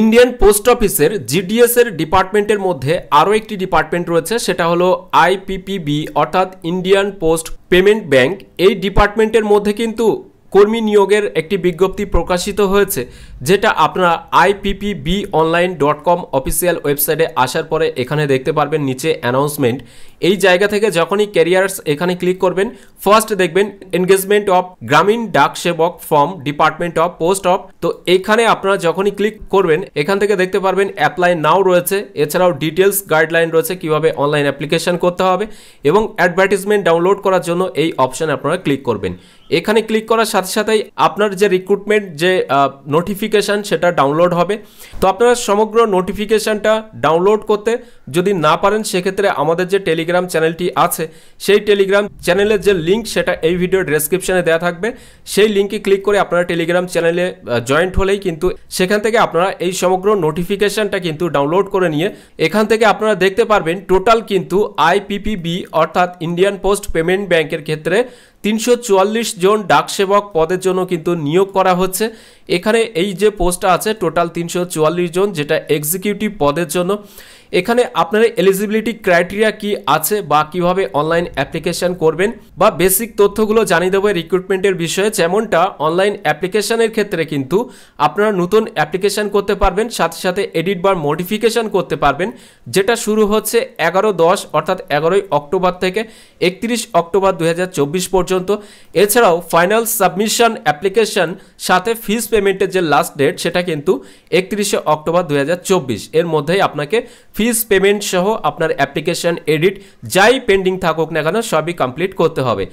Indian post অফিসের GDS এর ডিপার্টমেন্টের মধ্যে আরও একটি ডিপার্টমেন্ট রয়েছে সেটা হলো আইপিপিবি অর্থাৎ ইন্ডিয়ান পোস্ট পেমেন্ট ব্যাংক এই ডিপার্টমেন্টের মধ্যে কিন্তু কর্মী নিয়োগের একটি বিজ্ঞপ্তি প্রকাশিত হয়েছে যেটা আপনারা IPPB online dot com official ওয়েবসাইটে আসার পরে এখানে দেখতে পারবেন নিচে অ্যানাউন্সমেন্ট এই জায়গা থেকে যখনই ক্যারিয়ার্স এখানে ক্লিক করবেন ফার্স্ট দেখবেন engagement of Gramin Dak Sevak form department of post of তো এখানে আপনারা যখনই ক্লিক করবেন এখান থেকে দেখতে পারবেন অ্যাপ্লাই নাও রয়েছে এছাড়াও ডিটেলস গাইডলাইন রয়েছে কিভাবে অনলাইন অ্যাপ্লিকেশন করতে হবে এবং অ্যাডভার্টিজমেন্ট ডাউনলোড করার জন্য এই অপশানে আপনারা ক্লিক করবেন এখানে ক্লিক করার সাথে সাথেই আপনার যে রিক্রুটমেন্ট যে নোটিফিকেশান সেটা ডাউনলোড হবে তো আপনারা সমগ্র নোটিফিকেশানটা ডাউনলোড করতে যদি না পারেন সেক্ষেত্রে আমাদের যে টেলি টেলিগ্রাম চ্যানেলটি আছে সেই টেলিগ্রাম চ্যানেলের যে লিঙ্ক সেটা এই ভিডিওর ডেসক্রিপশানে দেওয়া থাকবে সেই লিঙ্কে ক্লিক করে আপনারা টেলিগ্রাম চ্যানেলে জয়েন্ট হলেই কিন্তু সেখান থেকে আপনারা এই সমগ্র নোটিফিকেশানটা কিন্তু ডাউনলোড করে নিয়ে এখান থেকে আপনারা দেখতে পারবেন টোটাল কিন্তু আইপিপিবি অর্থাৎ ইন্ডিয়ান পোস্ট পেমেন্ট ব্যাংকের ক্ষেত্রে তিনশো জন ডাকসেবক পদের জন্য কিন্তু নিয়োগ করা হচ্ছে এখানে এই যে পোস্টটা আছে টোটাল তিনশো জন যেটা এক্সিকিউটিভ পদের জন্য এখানে আপনার এলিজিবিলিটি ক্রাইটেরিয়া কি আছে বা কিভাবে অনলাইন অ্যাপ্লিকেশান করবেন বা বেসিক তথ্যগুলো জানিয়ে দেবো রিক্রুটমেন্টের বিষয়ে যেমনটা অনলাইন অ্যাপ্লিকেশানের ক্ষেত্রে কিন্তু আপনারা নতুন অ্যাপ্লিকেশান করতে পারবেন সাথে সাথে এডিট বা মডিফিকেশান করতে পারবেন যেটা শুরু হচ্ছে এগারো দশ অর্থাৎ এগারোই অক্টোবর থেকে একত্রিশ অক্টোবর দু পর্যন্ত পর্যন্ত এছাড়াও ফাইনাল সাবমিশন অ্যাপ্লিকেশন সাথে ফিস পেমেন্টের যে লাস্ট ডেট সেটা কিন্তু একত্রিশে অক্টোবর দু এর মধ্যেই আপনাকে ফিস পেমেন্ট সহ আপনার অ্যাপ্লিকেশন এডিট যাই পেন্ডিং থাকুক না কেন সবই কমপ্লিট করতে হবে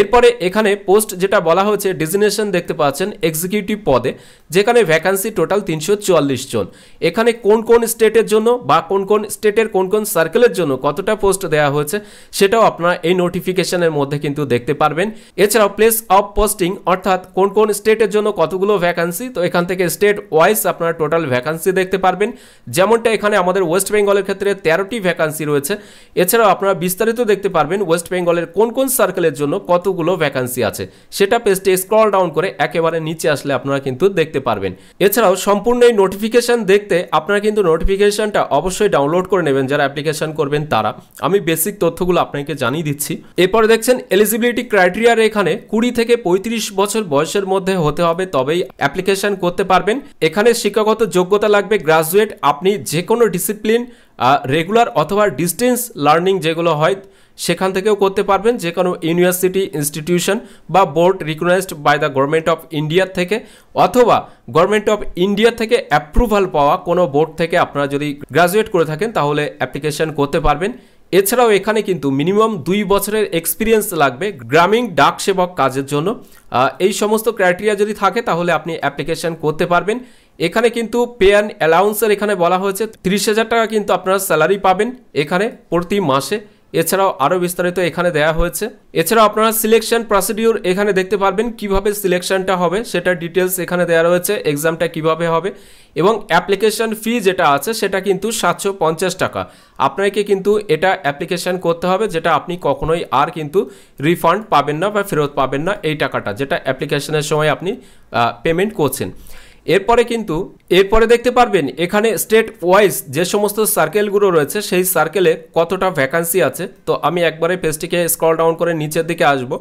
এরপরে এখানে পোস্ট যেটা বলা হয়েছে ডেজিনেশন দেখতে পাচ্ছেন এক্সিকিউটিভ পদে যেখানে ভ্যাকান্সি টোটাল তিনশো জন এখানে কোন কোন স্টেটের জন্য বা কোন কোন স্টেটের কোন কোন সার্কেলের জন্য কতটা পোস্ট দেওয়া হয়েছে সেটাও আপনারা এই নোটিফিকেশনের মধ্যে কিন্তু দেখতে পারবেন এছাড়াও প্লেস অফ পোস্টিং অর্থাৎ কোন কোন স্টেটের জন্য কতগুলো ভ্যাকান্সি তো এখান থেকে স্টেট ওয়াইজ আপনারা টোটাল ভ্যাকান্সি দেখতে পারবেন যেমনটা এখানে আমাদের ওয়েস্ট বেঙ্গলের ক্ষেত্রে তেরোটি ভ্যাকান্সি রয়েছে এছাড়াও আপনারা বিস্তারিত দেখতে পারবেন ওয়েস্ট বেঙ্গলের কোন কোন সার্কেলের জন্য কত কতগুলো ভ্যাকান্সি আছে সেটা পেজটি স্ক্রল ডাউন করে একেবারে নিচে আসলে আপনারা কিন্তু দেখতে পারবেন এছাড়াও সম্পূর্ণ এই নোটিফিকেশান দেখতে আপনারা কিন্তু নোটিফিকেশানটা অবশ্যই ডাউনলোড করে নেবেন যারা অ্যাপ্লিকেশান করবেন তারা আমি বেসিক তথ্যগুলো আপনাকে জানিয়ে দিচ্ছি এরপরে দেখছেন এলিজিবিলিটি ক্রাইটেরিয়ার এখানে কুড়ি থেকে পঁয়ত্রিশ বছর বয়সের মধ্যে হতে হবে তবেই অ্যাপ্লিকেশান করতে পারবেন এখানে শিক্ষাগত যোগ্যতা লাগবে গ্রাজুয়েট আপনি যে কোনো ডিসিপ্লিন রেগুলার অথবা ডিস্টেন্স লার্নিং যেগুলো হয় সেখান থেকেও করতে পারবেন যে কোনো ইউনিভার্সিটি ইনস্টিটিউশন বা board recognized by the government of India থেকে অথবা গভর্নমেন্ট অফ ইন্ডিয়া থেকে অ্যাপ্রুভাল পাওয়া কোনো বোর্ড থেকে আপনারা যদি গ্রাজুয়েট করে থাকেন তাহলে অ্যাপ্লিকেশন করতে পারবেন এছাড়াও এখানে কিন্তু মিনিমাম দুই বছরের এক্সপিরিয়েন্স লাগবে গ্রামীণ ডাক সেবক কাজের জন্য এই সমস্ত ক্রাইটেরিয়া যদি থাকে তাহলে আপনি অ্যাপ্লিকেশন করতে পারবেন এখানে কিন্তু পে অ্যান্ড অ্যালাউন্সের এখানে বলা হয়েছে তিরিশ হাজার টাকা কিন্তু আপনারা স্যালারি পাবেন এখানে প্রতি মাসে এছাড়াও আরও বিস্তারিত এখানে দেয়া হয়েছে এছাড়াও আপনারা সিলেকশন প্রসিডিউর এখানে দেখতে পারবেন কিভাবে সিলেকশনটা হবে সেটা ডিটেলস এখানে দেওয়া রয়েছে এক্সামটা কিভাবে হবে এবং অ্যাপ্লিকেশন ফি যেটা আছে সেটা কিন্তু সাতশো টাকা আপনাকে কিন্তু এটা অ্যাপ্লিকেশন করতে হবে যেটা আপনি কখনোই আর কিন্তু রিফান্ড পাবেন না বা ফেরত পাবেন না এই টাকাটা যেটা অ্যাপ্লিকেশানের সময় আপনি পেমেন্ট করছেন এরপরে কিন্তু এরপরে দেখতে পারবেন এখানে স্টেট ওয়াইজ যে সমস্ত সার্কেলগুলো রয়েছে সেই সার্কেলে কতটা ভ্যাকান্সি আছে তো আমি একবারে পেজটিকে স্ক্রল ডাউন করে নিচের দিকে আসব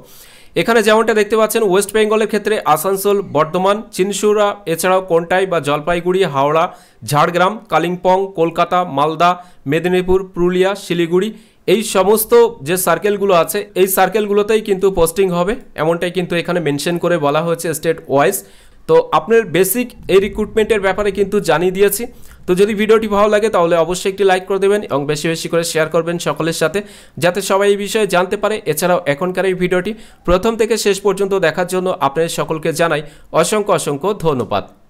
এখানে যেমনটা দেখতে পাচ্ছেন ওয়েস্ট বেঙ্গলের ক্ষেত্রে আসানসোল বর্ধমান চিনসুরা এছাড়াও কোনটাই বা জলপাইগুড়ি হাওড়া ঝাড়গ্রাম কালিম্পং কলকাতা মালদা মেদিনীপুর পুরুলিয়া শিলিগুড়ি এই সমস্ত যে সার্কেলগুলো আছে এই সার্কেলগুলোতেই কিন্তু পোস্টিং হবে এমনটাই কিন্তু এখানে মেনশন করে বলা হয়েছে স্টেট ওয়াইজ তো আপনার বেসিক এই রিক্রুটমেন্টের ব্যাপারে কিন্তু জানিয়ে দিয়েছি তো যদি ভিডিওটি ভালো লাগে তাহলে অবশ্যই একটি লাইক করে দেবেন এবং বেশি বেশি করে শেয়ার করবেন সকলের সাথে যাতে সবাই এই বিষয়ে জানতে পারে এছাড়াও এখনকার এই ভিডিওটি প্রথম থেকে শেষ পর্যন্ত দেখার জন্য আপনাদের সকলকে জানাই অসংখ্য অসংখ্য ধন্যবাদ